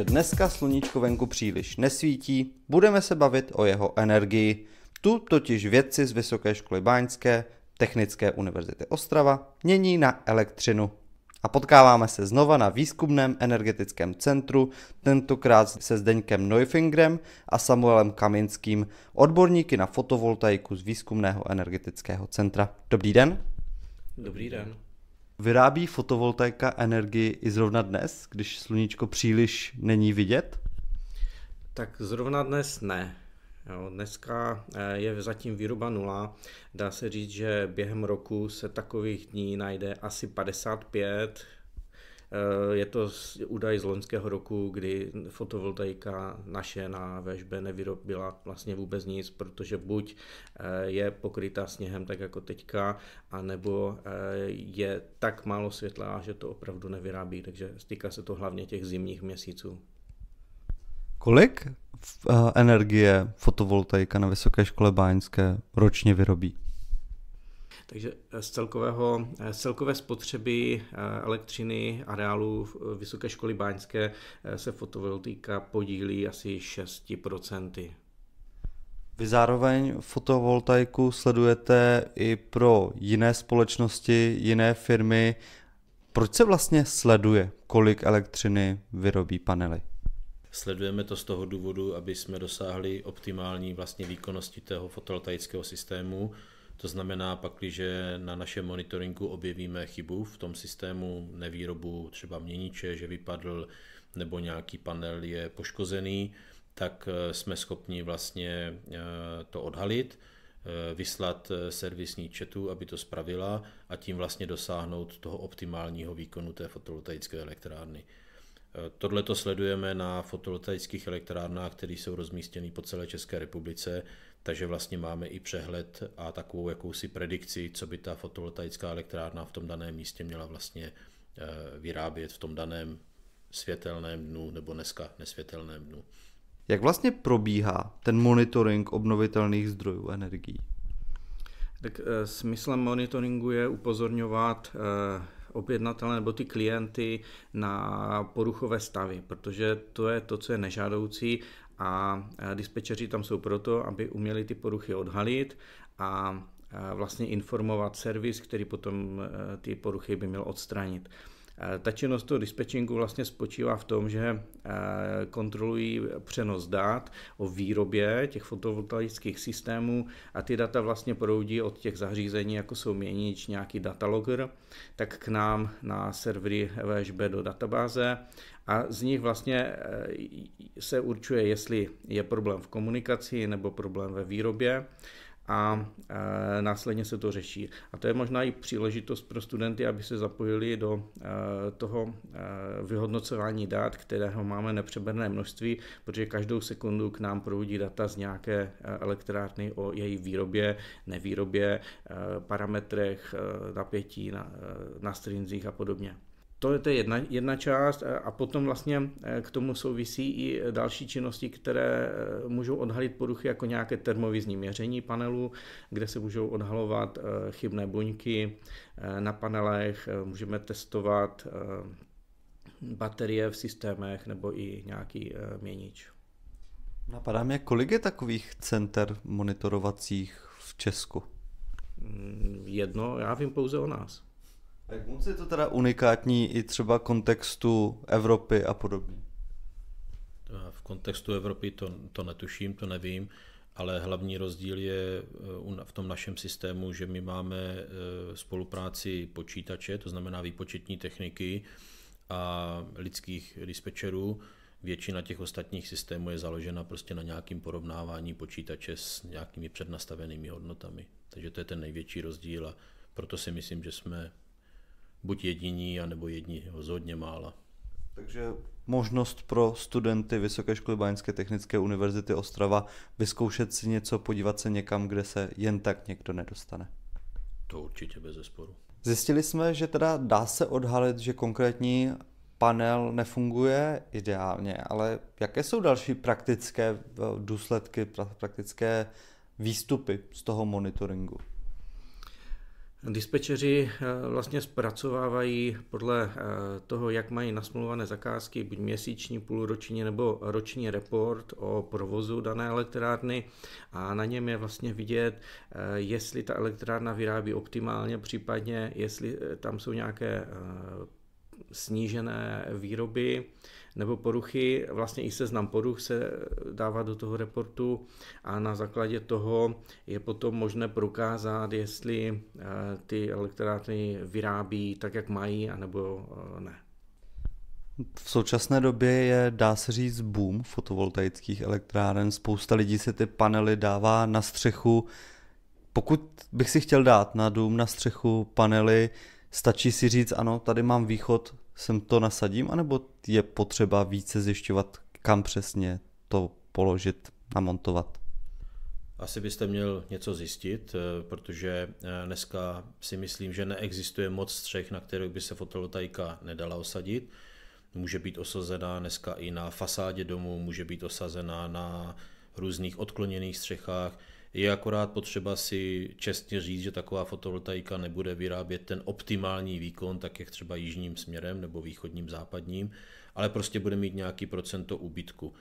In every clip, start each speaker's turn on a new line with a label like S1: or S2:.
S1: že dneska sluníčko venku příliš nesvítí, budeme se bavit o jeho energii. Tu totiž vědci z Vysoké školy Báňské Technické univerzity Ostrava mění na elektřinu. A potkáváme se znova na výzkumném energetickém centru, tentokrát se Zdeňkem Neufingrem a Samuelem Kaminským, odborníky na fotovoltaiku z výzkumného energetického centra. Dobrý den. Dobrý den. Vyrábí fotovoltaika energii i zrovna dnes, když sluníčko příliš není
S2: vidět? Tak zrovna dnes ne. Jo, dneska eh, je zatím výroba nula. Dá se říct, že během roku se takových dní najde asi 55, Eh, je to údaj z loňského roku, kdy fotovoltaika naše na VŠB nevyrobila vlastně vůbec nic, protože buď eh, je pokrytá sněhem tak jako teďka, anebo eh, je tak málo světla, že to opravdu nevyrábí, takže stýká se to hlavně těch zimních měsíců.
S1: Kolik energie fotovoltaika na Vysoké škole báňské ročně vyrobí?
S2: Takže eh, z, celkového, eh, z celkové spotřeby eh, elektřiny areálu Vysoké školy báňské se fotovoltaika podílí asi 6%.
S1: Vy zároveň fotovoltaiku sledujete i pro jiné společnosti, jiné firmy. Proč se vlastně sleduje, kolik elektřiny vyrobí panely?
S3: Sledujeme to z toho důvodu, aby jsme dosáhli optimální vlastně výkonnosti toho fotovoltaického systému, to znamená pak, když na našem monitoringu objevíme chybu v tom systému, nevýrobu třeba měniče, že vypadl nebo nějaký panel je poškozený, tak eh, jsme schopni vlastně eh, to odhalit, eh, vyslat servisní četu, aby to spravila a tím vlastně dosáhnout toho optimálního výkonu té fotovoltaické elektrárny. Tohle to sledujeme na fotovoltaických elektrárnách, které jsou rozmístěny po celé České republice takže vlastně máme i přehled a takovou jakousi predikci, co by ta fotovoltaická elektrárna v tom daném místě měla vlastně eh, vyrábět v tom daném světelném dnu nebo dneska
S2: nesvětelném dnu.
S1: Jak vlastně probíhá ten monitoring obnovitelných zdrojů energií?
S2: Tak eh, smyslem monitoringu je upozorňovat eh, objednatele nebo ty klienty na poruchové stavy, protože to je to, co je nežádoucí a dispečeři tam jsou proto, aby uměli ty poruchy odhalit a vlastně informovat servis, který potom e, ty poruchy by měl odstranit. Ta činnost toho dispečingu vlastně spočívá v tom, že kontrolují přenos dat o výrobě těch fotovoltaických systémů a ty data vlastně proudí od těch zařízení, jako jsou měnič, nějaký datalogger, tak k nám na servery VŠB do databáze a z nich vlastně e, se určuje, jestli je problém v komunikaci nebo problém ve výrobě a e, následně se to řeší. A to je možná i příležitost pro studenty, aby se zapojili do e, toho e, vyhodnocování dat, kterého máme nepřeberné množství, protože každou sekundu k nám proudí data z nějaké e, elektrárny o její výrobě, nevýrobě, e, parametrech, e, napětí na, na strinzích a podobně. To je, to jedna, jedna část eh, a potom vlastně eh, k tomu souvisí i eh, další činnosti, které můžou odhalit poruchy jako nějaké termovizní měření panelu, kde se můžou odhalovat chybné buňky na panelech, můžeme testovat baterie v systémech nebo i nějaký měnič. Napadá mě,
S1: kolik je takových center monitorovacích v Česku?
S2: Mm, jedno, já vím pouze o nás. Jak moc je to teda
S1: unikátní i třeba kontextu Evropy a podobně?
S3: V kontextu Evropy to, to netuším, to nevím, ale hlavní rozdíl je eh, v tom našem systému, že my máme eh, spolupráci počítače, to znamená výpočetní techniky a lidských dispečerů. Většina těch ostatních systémů je založena prostě na nějakém porovnávání počítače s nějakými přednastavenými hodnotami. Takže to je ten největší rozdíl a proto si myslím, že jsme buď jediní, anebo jedni rozhodně mála. Takže
S1: možnost pro studenty Vysoké školy Báňské technické univerzity Ostrava vyzkoušet si něco, podívat se někam, kde se jen tak někdo nedostane.
S3: To určitě bez zesporu.
S1: Zjistili jsme, že teda dá se odhalit, že konkrétní panel nefunguje ideálně, ale jaké jsou další praktické eh, důsledky, praktické výstupy z toho monitoringu?
S2: Dispečeři eh, vlastně zpracovávají podle eh, toho, jak mají nasmluvané zakázky, buď měsíční, půlroční nebo roční report o provozu dané elektrárny a na něm je vlastně vidět, eh, jestli ta elektrárna vyrábí optimálně, případně jestli tam jsou nějaké snížené výroby nebo poruchy, vlastně i seznam poruch se dává do toho reportu a na základě toho je potom možné prokázat, jestli eh, ty elektrárny vyrábí tak, jak mají, anebo eh, ne.
S1: V současné době je, dá se říct, boom fotovoltaických elektráren. Spousta lidí si ty panely dává na střechu. Pokud bych si chtěl dát na dům na střechu panely, stačí si říct, ano, tady mám východ, sem to nasadím, anebo je potřeba více zjišťovat, kam přesně to položit, namontovat?
S3: Asi byste měl něco zjistit, eh, protože eh, dneska si myslím, že neexistuje moc střech, na kterých by se fotovoltaika nedala osadit. Může být osazená dneska i na fasádě domu, může být osazená na různých odkloněných střechách. Je akorát potřeba si čestně říct, že taková fotovoltaika nebude vyrábět ten optimální výkon, tak jak třeba jižním směrem nebo východním, západním, ale prostě bude mít nějaký procento úbytku.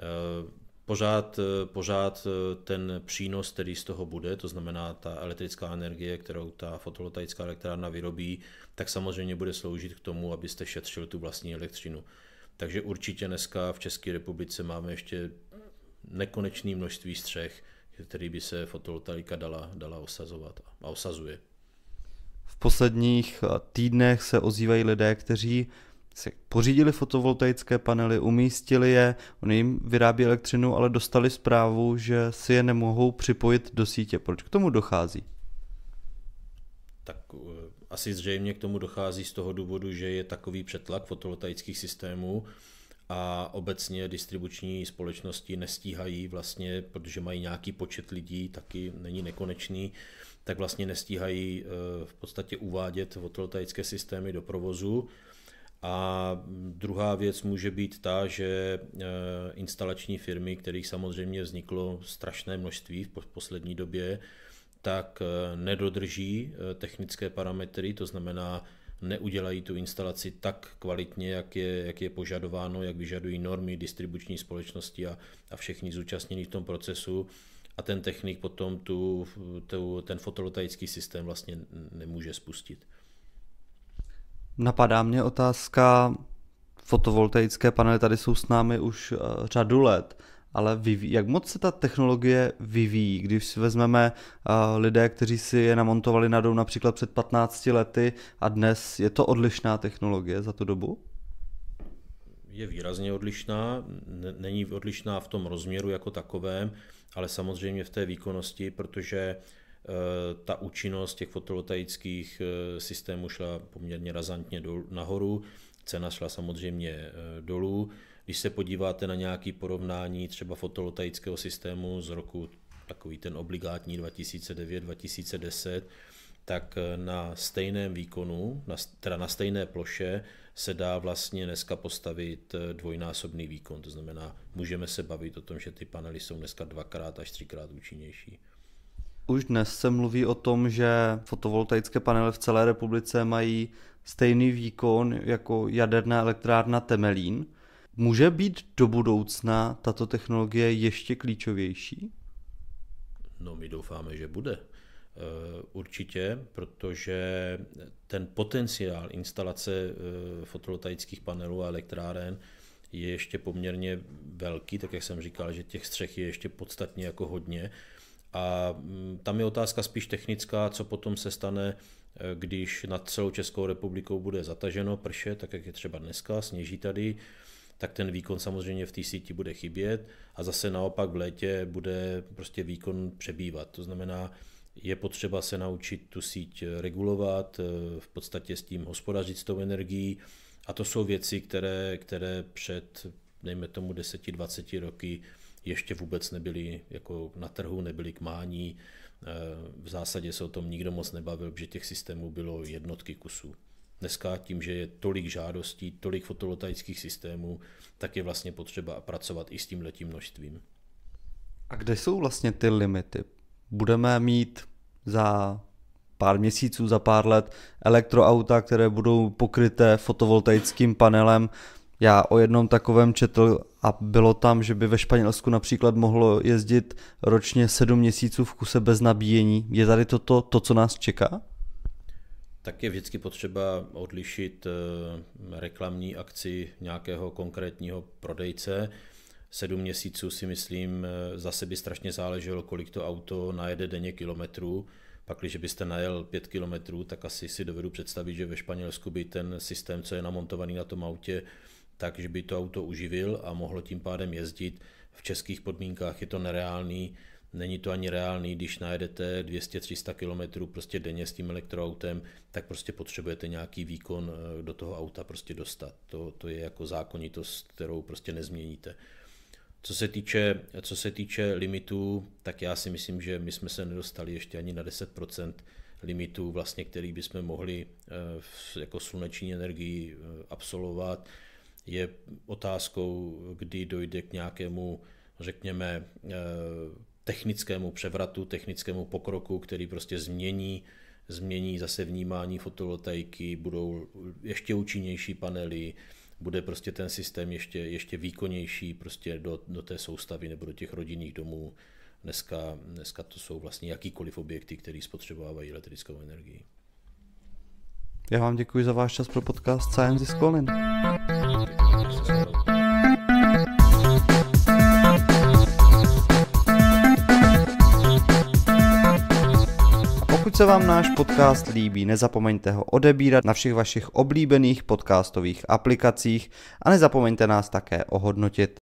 S3: Eh, pořád, eh, pořád eh, ten přínos, který z toho bude, to znamená ta elektrická energie, kterou ta fotovoltaická elektrárna vyrobí, tak samozřejmě bude sloužit k tomu, abyste šetřili tu vlastní elektřinu. Takže určitě dneska v České republice máme ještě nekonečné množství střech, který by se fotovoltaika dala, dala osazovat a osazuje.
S1: V posledních eh, týdnech se ozývají lidé, kteří si pořídili fotovoltaické panely, umístili je, oni jim vyrábí elektřinu, ale dostali zprávu, že si je nemohou připojit do sítě. Proč k tomu dochází?
S3: Tak eh, asi zřejmě k tomu dochází z toho důvodu, že je takový přetlak fotovoltaických systémů, a obecně distribuční společnosti nestíhají vlastně, protože mají nějaký počet lidí, taky není nekonečný, tak vlastně nestíhají eh, v podstatě uvádět fotovoltaické systémy do provozu. A druhá věc může být ta, že eh, instalační firmy, kterých samozřejmě vzniklo strašné množství v poslední době, tak eh, nedodrží technické parametry, to znamená, neudělají tu instalaci tak kvalitně, jak je, jak je požadováno, jak vyžadují normy distribuční společnosti a, a všichni zúčastnění v tom procesu a ten technik potom tu, tu, ten fotovoltaický systém vlastně nemůže spustit.
S1: Napadá mě otázka, fotovoltaické panely tady jsou s námi už eh, řadu let ale vyvíjí. Jak moc se ta technologie vyvíjí? Když si vezmeme uh, lidé, kteří si je namontovali na dom například před 15 lety a dnes, je to odlišná technologie za tu dobu?
S3: Je výrazně odlišná, není odlišná v tom rozměru jako takovém, ale samozřejmě v té výkonnosti, protože eh, ta účinnost těch fotovoltaických eh, systémů šla poměrně razantně nahoru, cena šla samozřejmě dolů. Když se podíváte na nějaké porovnání třeba fotovoltaického systému z roku takový ten obligátní 2009-2010, tak eh, na stejném výkonu, teda na stejné ploše, se dá vlastně dneska postavit eh, dvojnásobný výkon. To znamená, můžeme se bavit o tom, že ty panely jsou dneska dvakrát až třikrát účinnější.
S1: Už dnes se mluví o tom, že fotovoltaické panely v celé republice mají stejný výkon jako jaderná elektrárna Temelín. Může být do
S3: budoucna
S1: tato technologie ještě klíčovější?
S3: No my doufáme, že bude. Eh, určitě, protože ten potenciál instalace eh, fotovoltaických panelů a elektráren je ještě poměrně velký, tak jak jsem říkal, že těch střech je ještě podstatně jako hodně. A mm, tam je otázka spíš technická, co potom se stane, eh, když nad celou Českou republikou bude zataženo prše, tak jak je třeba dneska, sněží tady, tak ten výkon samozřejmě v té síti bude chybět a zase naopak v létě bude prostě výkon přebývat. To znamená, je potřeba se naučit tu síť regulovat, eh, v podstatě s tím hospodařit s tou energií a to jsou věci, které, které před, nejme tomu, 10-20 roky ještě vůbec nebyly jako na trhu, nebyly k mání. Eh, v zásadě se o tom nikdo moc nebavil, že těch systémů bylo jednotky kusů. Dneska tím, že je tolik žádostí, tolik fotovoltaických systémů, tak je vlastně potřeba pracovat i s tím letím množstvím.
S1: A kde jsou vlastně ty limity? Budeme mít za pár měsíců, za pár let elektroauta, které budou pokryté fotovoltaickým panelem. Já o jednom takovém četl a bylo tam, že by ve Španělsku například mohlo jezdit ročně sedm měsíců v kuse bez nabíjení. Je tady toto, to, co nás čeká?
S3: tak je vždycky potřeba odlišit eh, reklamní akci nějakého konkrétního prodejce. Sedm měsíců si myslím, eh, zase by strašně záleželo, kolik to auto najede denně kilometrů. Pak, když byste najel 5 kilometrů, tak asi si dovedu představit, že ve Španělsku by ten systém, co je namontovaný na tom autě, takže by to auto uživil a mohlo tím pádem jezdit. V českých podmínkách je to nereálný, Není to ani reálný, když najedete 200-300 km prostě denně s tím elektroautem, tak prostě potřebujete nějaký výkon eh, do toho auta prostě dostat. To, to je jako zákonitost, kterou prostě nezměníte. Co se, týče, co se týče limitů, tak já si myslím, že my jsme se nedostali ještě ani na 10% limitů, vlastně, který bychom mohli eh, jako sluneční energii eh, absolvovat. Je otázkou, kdy dojde k nějakému, řekněme, technickému převratu, technickému pokroku, který prostě změní změní zase vnímání fotovoltaiky, budou ještě účinnější panely, bude prostě ten systém ještě, ještě výkonnější prostě do, do té soustavy nebo do těch rodinných domů. Dneska, dneska to jsou vlastně jakýkoliv objekty, které spotřebovávají elektrickou energii.
S1: Já vám děkuji za váš čas pro podcast Science is Calling. Pokud se vám náš podcast líbí, nezapomeňte ho odebírat na všech vašich oblíbených podcastových aplikacích a nezapomeňte nás také ohodnotit.